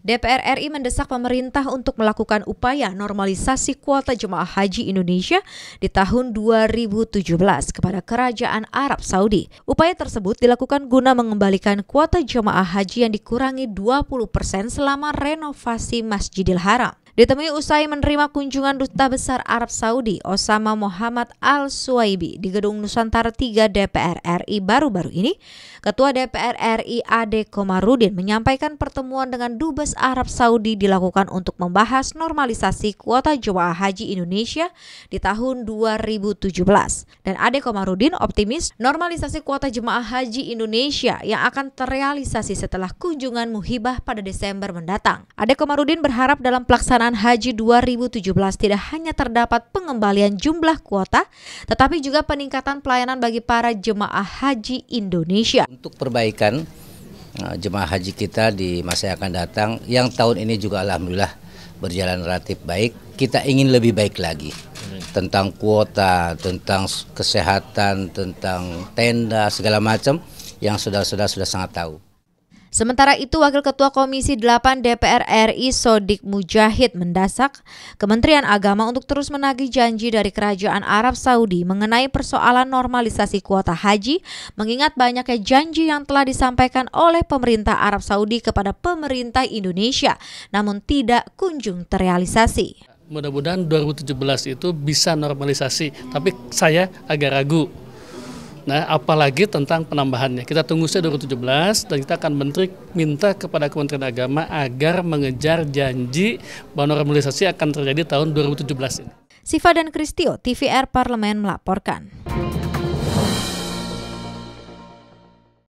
DPR RI mendesak pemerintah untuk melakukan upaya normalisasi kuota jemaah haji Indonesia di tahun 2017 kepada Kerajaan Arab Saudi. Upaya tersebut dilakukan guna mengembalikan kuota jemaah haji yang dikurangi 20 selama renovasi Masjidil Haram. Ditemui usai menerima kunjungan Duta Besar Arab Saudi Osama Muhammad Al-Suwaibi di Gedung Nusantara 3 DPR RI baru-baru ini, Ketua DPR RI Ade Komarudin menyampaikan pertemuan dengan Dubes Arab Saudi dilakukan untuk membahas normalisasi kuota jemaah haji Indonesia di tahun 2017. Dan Ade Komarudin optimis normalisasi kuota jemaah haji Indonesia yang akan terrealisasi setelah kunjungan muhibah pada Desember mendatang. Ade Komarudin berharap dalam pelaksanaan pelaksanaan haji 2017 tidak hanya terdapat pengembalian jumlah kuota, tetapi juga peningkatan pelayanan bagi para jemaah haji Indonesia. Untuk perbaikan eh, jemaah haji kita di masa yang akan datang, yang tahun ini juga alhamdulillah berjalan relatif baik, kita ingin lebih baik lagi tentang kuota, tentang kesehatan, tentang tenda segala macam yang sudah-sudah sudah sangat tahu. Sementara itu, Wakil Ketua Komisi 8 DPR RI Sodik Mujahid mendasak Kementerian Agama untuk terus menagih janji dari Kerajaan Arab Saudi mengenai persoalan normalisasi kuota haji, mengingat banyaknya janji yang telah disampaikan oleh pemerintah Arab Saudi kepada pemerintah Indonesia, namun tidak kunjung terrealisasi mudah-mudahan 2017 itu bisa normalisasi. Tapi saya agak ragu Nah, apalagi tentang penambahannya. Kita tunggu saja 2017 dan kita akan menteri minta kepada Kementerian Agama agar mengejar janji bahwa normalisasi akan terjadi tahun 2017 ini. Siva dan Kristio, TVR Parlemen melaporkan.